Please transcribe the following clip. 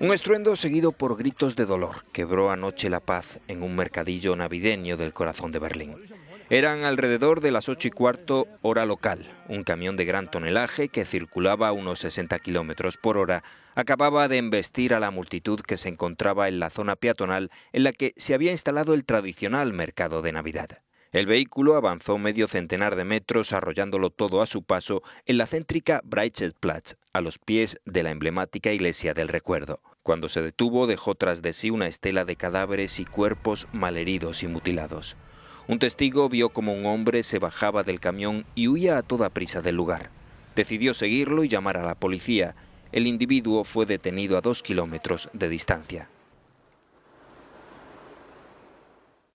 Un estruendo seguido por gritos de dolor quebró anoche la paz en un mercadillo navideño del corazón de Berlín. Eran alrededor de las 8 y cuarto hora local. Un camión de gran tonelaje que circulaba a unos 60 kilómetros por hora acababa de embestir a la multitud que se encontraba en la zona peatonal en la que se había instalado el tradicional mercado de Navidad. El vehículo avanzó medio centenar de metros, arrollándolo todo a su paso en la céntrica Breitscheidplatz, a los pies de la emblemática Iglesia del Recuerdo. Cuando se detuvo, dejó tras de sí una estela de cadáveres y cuerpos malheridos y mutilados. Un testigo vio como un hombre se bajaba del camión y huía a toda prisa del lugar. Decidió seguirlo y llamar a la policía. El individuo fue detenido a dos kilómetros de distancia.